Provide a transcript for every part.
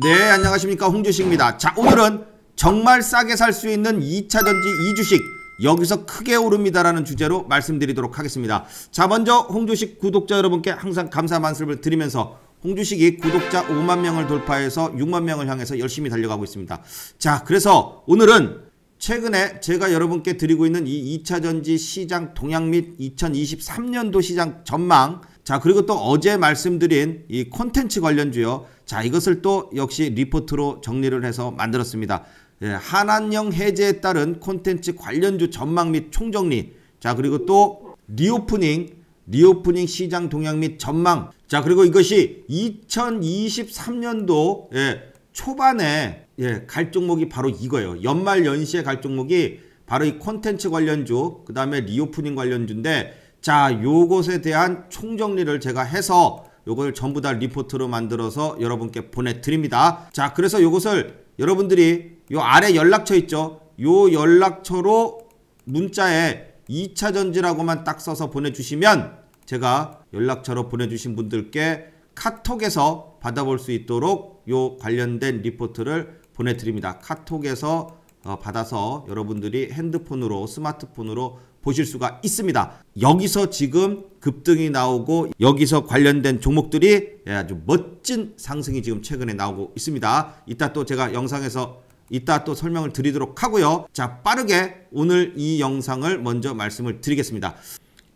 네 안녕하십니까 홍주식입니다 자 오늘은 정말 싸게 살 수 있는 2차전지 2주식 여기서 크게 오릅니다라는 주제로 말씀드리도록 하겠습니다 자 먼저 홍주식 구독자 여러분께 항상 감사 말씀을 드리면서 홍주식이 구독자 5만 명을 돌파해서 6만 명을 향해서 열심히 달려가고 있습니다 자 그래서 오늘은 최근에 제가 여러분께 드리고 있는 이 2차전지 시장 동향 및 2023년도 시장 전망 자, 그리고 또 어제 말씀드린 이 콘텐츠 관련주요. 자, 이것을 또 역시 리포트로 정리를 해서 만들었습니다. 예, 한한령 해제에 따른 콘텐츠 관련주 전망 및 총정리. 자, 그리고 또 리오프닝, 리오프닝 시장 동향 및 전망. 자, 그리고 이것이 2023년도 예, 초반에 예, 갈 종목이 바로 이거예요. 연말 연시에 갈 종목이 바로 이 콘텐츠 관련주, 그 다음에 리오프닝 관련주인데 자, 요것에 대한 총정리를 제가 해서 요걸 전부 다 리포트로 만들어서 여러분께 보내드립니다. 자, 그래서 요것을 여러분들이 요 아래 연락처 있죠? 요 연락처로 문자에 2차 전지라고만 딱 써서 보내주시면 제가 연락처로 보내주신 분들께 카톡에서 받아볼 수 있도록 요 관련된 리포트를 보내드립니다. 카톡에서 어, 받아서 여러분들이 핸드폰으로 스마트폰으로 보실 수가 있습니다. 여기서 지금 급등이 나오고 여기서 관련된 종목들이 예, 아주 멋진 상승이 지금 최근에 나오고 있습니다. 이따 또 제가 영상에서 이따 또 설명을 드리도록 하고요. 자 빠르게 오늘 이 영상을 먼저 말씀을 드리겠습니다.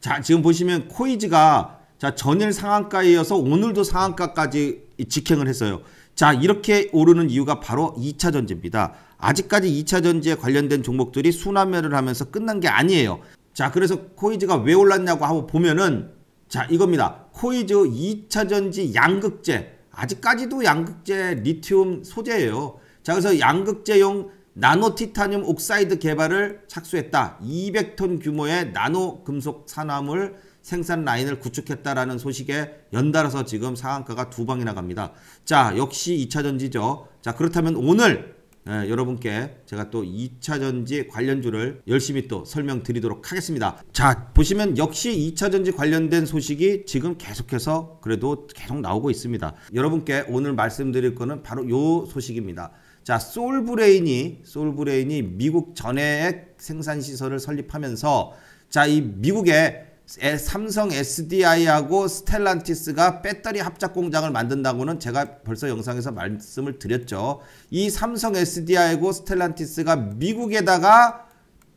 자 지금 보시면 코이즈가 자 전일 상한가에 이어서 오늘도 상한가까지 직행을 했어요. 자, 이렇게 오르는 이유가 바로 2차 전지입니다. 아직까지 2차 전지에 관련된 종목들이 순환매를 하면서 끝난 게 아니에요. 자, 그래서 코이즈가 왜 올랐냐고 하고 보면은 자, 이겁니다. 코이즈 2차 전지 양극재. 아직까지도 양극재 리튬 소재예요. 자, 그래서 양극재용 나노 티타늄 옥사이드 개발을 착수했다. 200톤 규모의 나노 금속 산화물 생산 라인을 구축했다라는 소식에 연달아서 지금 상한가가 두 방이나 갑니다. 자, 역시 2차전지죠. 자, 그렇다면 오늘 예, 여러분께 제가 또 2차전지 관련주를 열심히 또 설명드리도록 하겠습니다. 자 보시면 역시 2차전지 관련된 소식이 지금 계속해서 그래도 계속 나오고 있습니다. 여러분께 오늘 말씀드릴 거는 바로 요 소식입니다. 자 솔브레인이 솔브레인이 미국 전해액 생산시설을 설립하면서 자 이 미국의 삼성 SDI하고 스텔란티스가 배터리 합작 공장을 만든다고는 제가 벌써 영상에서 말씀을 드렸죠. 이 삼성 SDI하고 스텔란티스가 미국에다가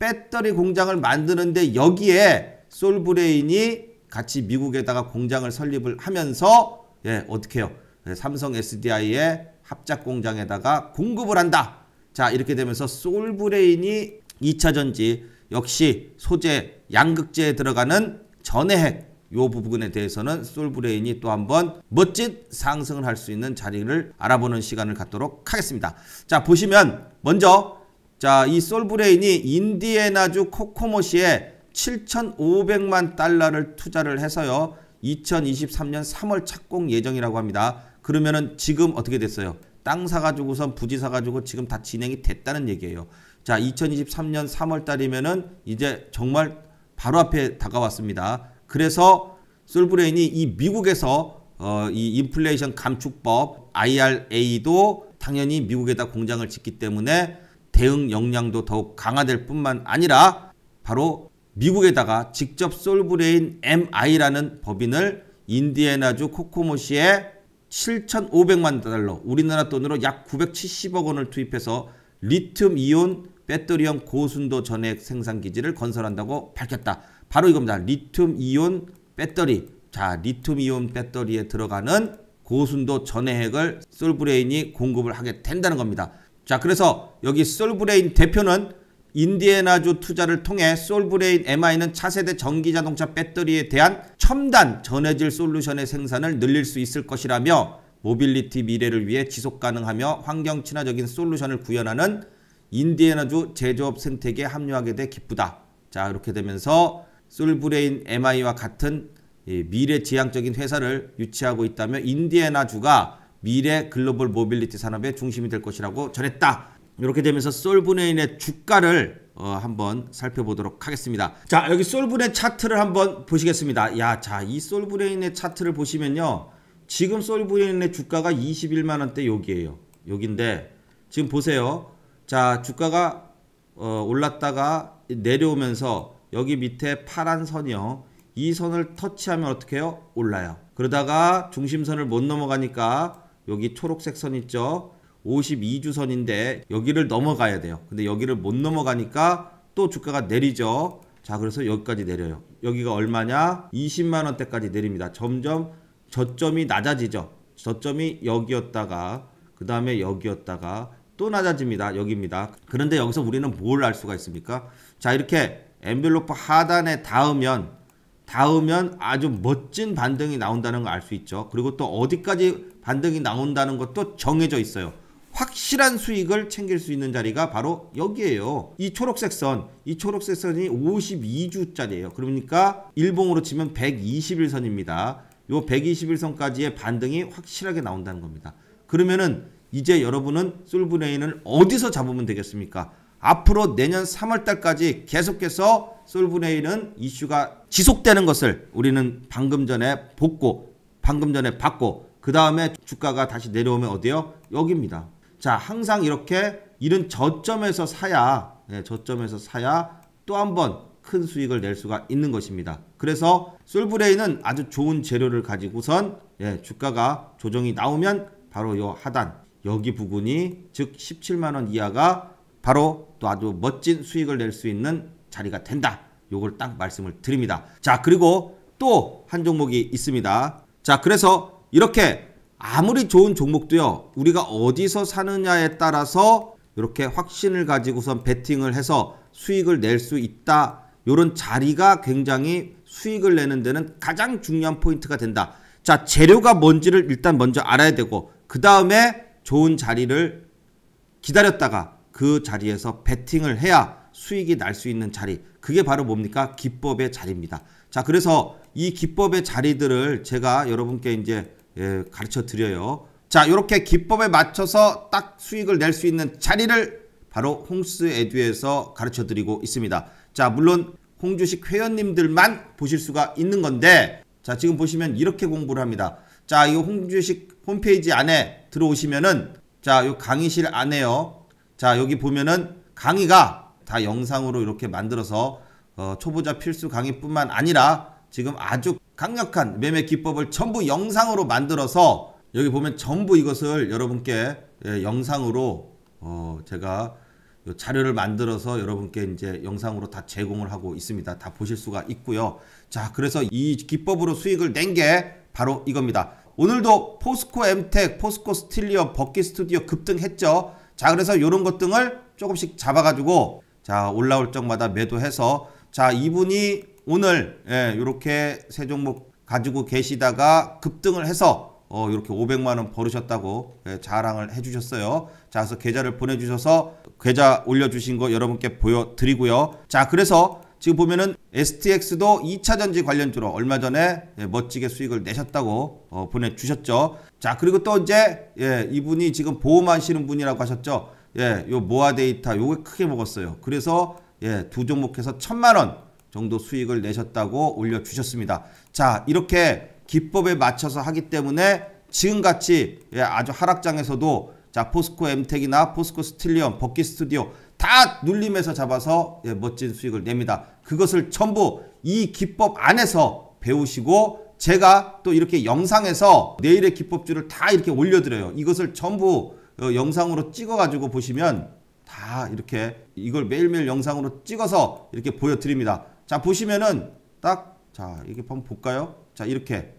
배터리 공장을 만드는데 여기에 솔브레인이 같이 미국에다가 공장을 설립을 하면서 예, 어떻게 해요? 예, 삼성 SDI의 합작 공장에다가 공급을 한다. 자, 이렇게 되면서 솔브레인이 2차 전지 역시 소재 양극재에 들어가는 전해핵 요 부분에 대해서는 솔브레인이 또 한번 멋진 상승을 할 수 있는 자리를 알아보는 시간을 갖도록 하겠습니다. 자 보시면 먼저 자 이 솔브레인이 인디애나주 코코모시에 7,500만 달러를 투자를 해서요 2023년 3월 착공 예정이라고 합니다. 그러면은 지금 어떻게 됐어요? 땅 사가지고선 부지 사가지고 지금 다 진행이 됐다는 얘기예요. 자, 2023년 3월 달이면은 이제 정말 바로 앞에 다가왔습니다. 그래서 솔브레인이 이 미국에서 어, 이 인플레이션 감축법 IRA도 당연히 미국에다 공장을 짓기 때문에 대응 역량도 더욱 강화될 뿐만 아니라 바로 미국에다가 직접 솔브레인 MI라는 법인을 인디애나주 코코모시에 7,500만 달러, 우리나라 돈으로 약 970억 원을 투입해서 리튬 이온 배터리형 고순도 전액 생산 기지를 건설한다고 밝혔다. 바로 이겁니다. 리튬 이온 배터리. 자, 리튬 이온 배터리에 들어가는 고순도 전해액을 솔브레인이 공급을 하게 된다는 겁니다. 자, 그래서 여기 솔브레인 대표는 인디애나주 투자를 통해 솔브레인 MI는 차세대 전기자동차 배터리에 대한 첨단 전해질 솔루션의 생산을 늘릴 수 있을 것이라며 모빌리티 미래를 위해 지속가능하며 환경친화적인 솔루션을 구현하는 인디애나주 제조업 생태계에 합류하게 돼 기쁘다. 자 이렇게 되면서 솔브레인 MI와 같은 미래 지향적인 회사를 유치하고 있다며 인디애나주가 미래 글로벌 모빌리티 산업의 중심이 될 것이라고 전했다. 이렇게 되면서 솔브레인의 주가를 어, 한번 살펴보도록 하겠습니다. 자 여기 솔브레인 차트를 한번 보시겠습니다. 야 자 이 솔브레인의 차트를 보시면요. 지금 솔브레인의 주가가 21만원대 여기에요. 여긴데 지금 보세요. 자, 주가가 어, 올랐다가 내려오면서 여기 밑에 파란 선이요. 이 선을 터치하면 어떻게 해요? 올라요. 그러다가 중심선을 못 넘어가니까 여기 초록색 선 있죠? 52주선인데 여기를 넘어가야 돼요. 근데 여기를 못 넘어가니까 또 주가가 내리죠. 자, 그래서 여기까지 내려요. 여기가 얼마냐? 20만 원대까지 내립니다. 점점 저점이 낮아지죠. 저점이 여기였다가 그 다음에 여기였다가 또 낮아집니다. 여기입니다. 그런데 여기서 우리는 뭘 알 수가 있습니까? 자 이렇게 엔벨로프 하단에 닿으면 닿으면 아주 멋진 반등이 나온다는 걸 알 수 있죠. 그리고 또 어디까지 반등이 나온다는 것도 정해져 있어요. 확실한 수익을 챙길 수 있는 자리가 바로 여기에요. 이 초록색 선, 이 초록색 선이 52주짜리예요. 그러니까 일봉으로 치면 121선입니다. 요 121선까지의 반등이 확실하게 나온다는 겁니다. 그러면은 이제 여러분은 솔브레인을 어디서 잡으면 되겠습니까? 앞으로 내년 3월달까지 계속해서 솔브레인은 이슈가 지속되는 것을 우리는 방금 전에 복고, 방금 전에 받고 그 다음에 주가가 다시 내려오면 어디요? 여기입니다. 자, 항상 이렇게 이런 저점에서 사야, 네, 저점에서 사야 또 한 번 큰 수익을 낼 수가 있는 것입니다. 그래서 솔브레인은 아주 좋은 재료를 가지고선 예, 주가가 조정이 나오면 바로 요 하단 여기 부분이 즉 17만 원 이하가 바로 또 아주 멋진 수익을 낼 수 있는 자리가 된다. 요걸 딱 말씀을 드립니다. 자, 그리고 또 한 종목이 있습니다. 자, 그래서 이렇게 아무리 좋은 종목도요. 우리가 어디서 사느냐에 따라서 이렇게 확신을 가지고선 베팅을 해서 수익을 낼 수 있다. 요런 자리가 굉장히 수익을 내는 데는 가장 중요한 포인트가 된다. 자, 재료가 뭔지를 일단 먼저 알아야 되고 그 다음에 좋은 자리를 기다렸다가 그 자리에서 베팅을 해야 수익이 날 수 있는 자리 그게 바로 뭡니까 기법의 자리입니다 자 그래서 이 기법의 자리들을 제가 여러분께 이제 예, 가르쳐 드려요 자 이렇게 기법에 맞춰서 딱 수익을 낼 수 있는 자리를 바로 홍스 에듀에서 가르쳐 드리고 있습니다 자 물론 홍주식 회원님들만 보실 수가 있는 건데 자 지금 보시면 이렇게 공부를 합니다 자, 이 홍준식 홈페이지 안에 들어오시면은 자, 이 강의실 안에요. 자, 여기 보면은 강의가 다 영상으로 이렇게 만들어서 어, 초보자 필수 강의뿐만 아니라 지금 아주 강력한 매매 기법을 전부 영상으로 만들어서 여기 보면 전부 이것을 여러분께 예, 영상으로 어, 제가 자료를 만들어서 여러분께 이제 영상으로 다 제공을 하고 있습니다. 다 보실 수가 있고요. 자, 그래서 이 기법으로 수익을 낸 게 바로 이겁니다. 오늘도 포스코 엠텍, 포스코 스틸리어, 버킷 스튜디오 급등했죠. 자, 그래서 이런 것 등을 조금씩 잡아가지고 자, 올라올 적마다 매도해서 자, 이분이 오늘 예, 이렇게 세 종목 가지고 계시다가 급등을 해서 어, 이렇게 500만 원 벌으셨다고 예, 자랑을 해주셨어요. 자, 그래서 계좌를 보내주셔서 계좌 올려주신 거 여러분께 보여드리고요. 자, 그래서 지금 보면은 STX도 2차전지 관련주로 얼마 전에 예, 멋지게 수익을 내셨다고 어, 보내주셨죠. 자, 그리고 또 이제 예, 이분이 지금 보험하시는 분이라고 하셨죠. 예, 요 모아데이터 요게 크게 먹었어요. 그래서 예, 두 종목해서 천만 원 정도 수익을 내셨다고 올려주셨습니다. 자, 이렇게 기법에 맞춰서 하기 때문에 지금같이 예, 아주 하락장에서도 자 포스코 엠텍이나 포스코 스틸리언, 버킷 스튜디오 다 눌림에서 잡아서 예, 멋진 수익을 냅니다. 그것을 전부 이 기법 안에서 배우시고 제가 또 이렇게 영상에서 내일의 기법주를 다 이렇게 올려드려요. 이것을 전부 어, 영상으로 찍어가지고 보시면 다 이렇게 이걸 매일매일 영상으로 찍어서 이렇게 보여드립니다. 자 보시면은 딱 자 이렇게 한번 볼까요? 자 이렇게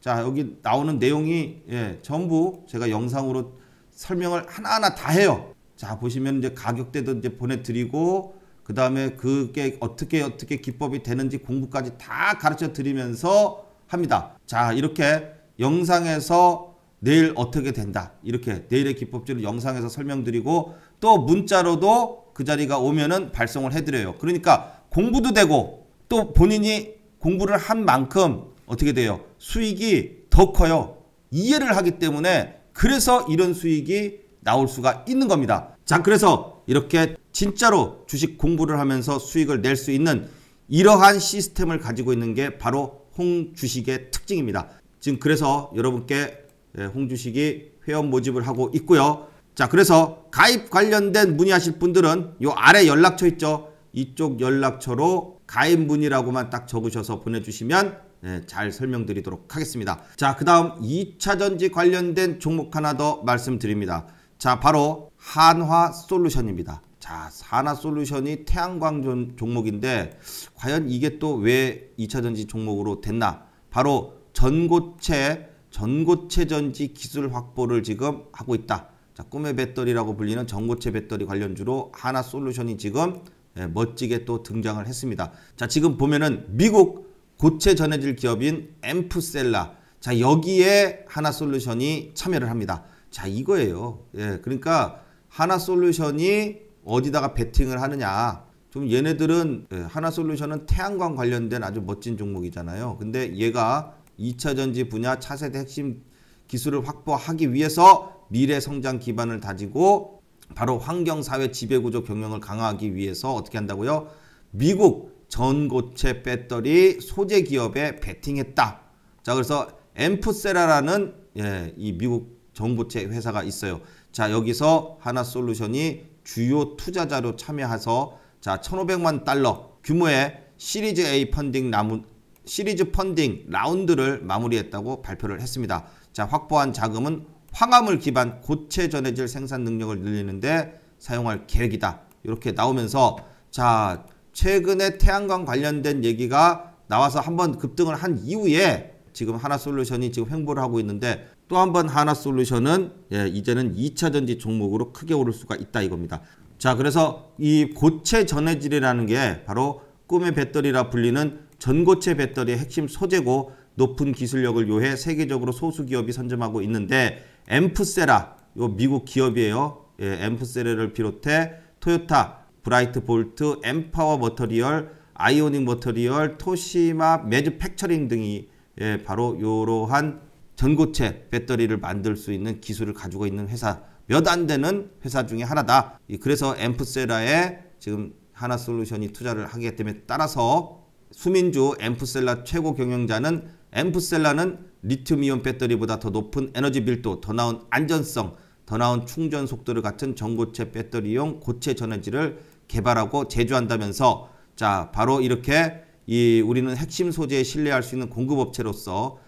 자 여기 나오는 내용이 예, 전부 제가 영상으로 설명을 하나하나 다 해요. 자 보시면 이제 가격대도 이제 보내드리고 그 다음에 그게 어떻게 어떻게 기법이 되는지 공부까지 다 가르쳐 드리면서 합니다. 자 이렇게 영상에서 내일 어떻게 된다 이렇게 내일의 기법지를 영상에서 설명드리고 또 문자로도 그 자리가 오면은 발송을 해드려요. 그러니까 공부도 되고 또 본인이 공부를 한 만큼 어떻게 돼요? 수익이 더 커요. 이해를 하기 때문에 그래서 이런 수익이 나올 수가 있는 겁니다. 자, 그래서 이렇게 진짜로 주식 공부를 하면서 수익을 낼 수 있는 이러한 시스템을 가지고 있는 게 바로 홍주식의 특징입니다. 지금 그래서 여러분께 예, 홍주식이 회원 모집을 하고 있고요. 자, 그래서 가입 관련된 문의하실 분들은 요 아래 연락처 있죠? 이쪽 연락처로 가입 문이라고만딱 적으셔서 보내주시면 네, 잘 설명드리도록 하겠습니다. 자, 그 다음 2차전지 관련된 종목 하나 더 말씀드립니다. 자, 바로 한화 솔루션입니다. 자, 산화 솔루션이 태양광 종목인데 과연 이게 또 왜 2차전지 종목으로 됐나? 바로 전고체 전고체 전지 기술 확보를 지금 하고 있다. 자, 꿈의 배터리라고 불리는 전고체 배터리 관련주로 하나 솔루션이 지금 예, 멋지게 또 등장을 했습니다. 자, 지금 보면은 미국 고체 전해질 기업인 엠프셀라. 자, 여기에 하나솔루션이 참여를 합니다. 자, 이거예요. 예, 그러니까 하나솔루션이 어디다가 베팅을 하느냐. 좀 얘네들은 예, 하나솔루션은 태양광 관련된 아주 멋진 종목이잖아요. 근데 얘가 2차 전지 분야 차세대 핵심 기술을 확보하기 위해서 미래 성장 기반을 다지고 바로 환경 사회 지배 구조 경영을 강화하기 위해서 어떻게 한다고요? 미국 전고체 배터리 소재 기업에 베팅했다. 자, 그래서 엠프세라라는 예, 이 미국 전고체 회사가 있어요. 자, 여기서 하나솔루션이 주요 투자자로 참여해서 자, 1,500만 달러 규모의 시리즈 A 펀딩 나무 시리즈 펀딩 라운드를 마무리했다고 발표를 했습니다. 자, 확보한 자금은 황암을 기반 고체 전해질 생산 능력을 늘리는데 사용할 계획이다. 이렇게 나오면서 자, 최근에 태양광 관련된 얘기가 나와서 한번 급등을 한 이후에 지금 하나솔루션이 지금 횡보를 하고 있는데 또 한번 하나솔루션은 예, 이제는 2차전지 종목으로 크게 오를 수가 있다 이겁니다. 자 그래서 이 고체 전해질이라는 게 바로 꿈의 배터리라 불리는 전고체 배터리의 핵심 소재고 높은 기술력을 요해 세계적으로 소수 기업이 선점하고 있는데 엠프세라 요 미국 기업이에요. 예, 엠프세라를 비롯해 토요타, 브라이트 볼트, 엠파워 머터리얼, 아이오닉 머터리얼, 토시마, 매즈 팩처링 등이 예, 바로 이러한 전고체 배터리를 만들 수 있는 기술을 가지고 있는 회사 몇 안 되는 회사 중에 하나다. 그래서 엠프셀라에 지금 하나 솔루션이 투자를 하기 때문에 따라서 수민주 엠프셀라 최고 경영자는 엠프셀라는 리튬이온 배터리보다 더 높은 에너지 밀도, 더 나은 안전성, 더 나은 충전 속도를 같은 전고체 배터리용 고체 전해지를 개발하고 제조한다면서 자 바로 이렇게 이 우리는 핵심 소재에 신뢰할 수 있는 공급업체로서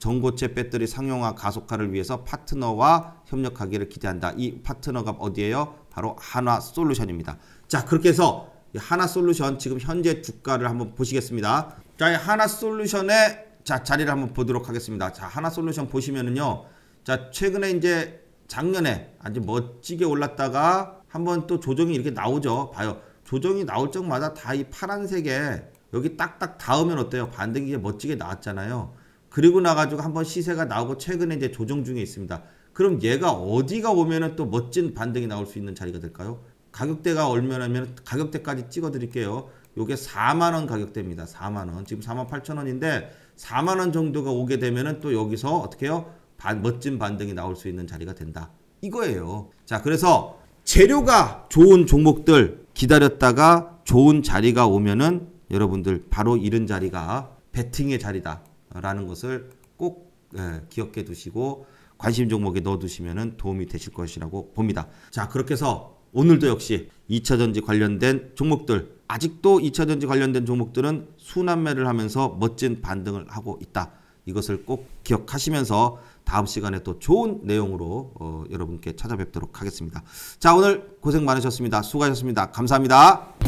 전고체 배터리 상용화 가속화를 위해서 파트너와 협력하기를 기대한다. 이 파트너가 어디예요? 바로 하나 솔루션입니다. 자 그렇게 해서 하나 솔루션 지금 현재 주가를 한번 보시겠습니다. 자, 하나 솔루션의 자, 자리를 한번 보도록 하겠습니다. 자, 하나 솔루션 보시면은요. 자, 최근에 이제 작년에 아주 멋지게 올랐다가 한번 또 조정이 이렇게 나오죠. 봐요. 조정이 나올 적마다 다 이 파란색에 여기 딱딱 닿으면 어때요? 반등이 이 멋지게 나왔잖아요. 그리고 나가지고 한번 시세가 나오고 최근에 이제 조정 중에 있습니다. 그럼 얘가 어디가 오면은 또 멋진 반등이 나올 수 있는 자리가 될까요? 가격대가 얼마냐면 가격대까지 찍어 드릴게요. 요게 4만원 가격대입니다. 4만원. 지금 4만 8천원인데 4만원 정도가 오게 되면은 또 여기서 어떻게 해요? 반, 멋진 반등이 나올 수 있는 자리가 된다. 이거예요. 자, 그래서 재료가 좋은 종목들 기다렸다가 좋은 자리가 오면은 여러분들 바로 이런 자리가 베팅의 자리다라는 것을 꼭 예, 기억해 두시고 관심 종목에 넣어 두시면 도움이 되실 것이라고 봅니다. 자, 그렇게 해서 오늘도 역시 2차전지 관련된 종목들 아직도 2차전지 관련된 종목들은 순환매를 하면서 멋진 반등을 하고 있다. 이것을 꼭 기억하시면서 다음 시간에 또 좋은 내용으로 어, 여러분께 찾아뵙도록 하겠습니다. 자 오늘 고생 많으셨습니다. 수고하셨습니다. 감사합니다.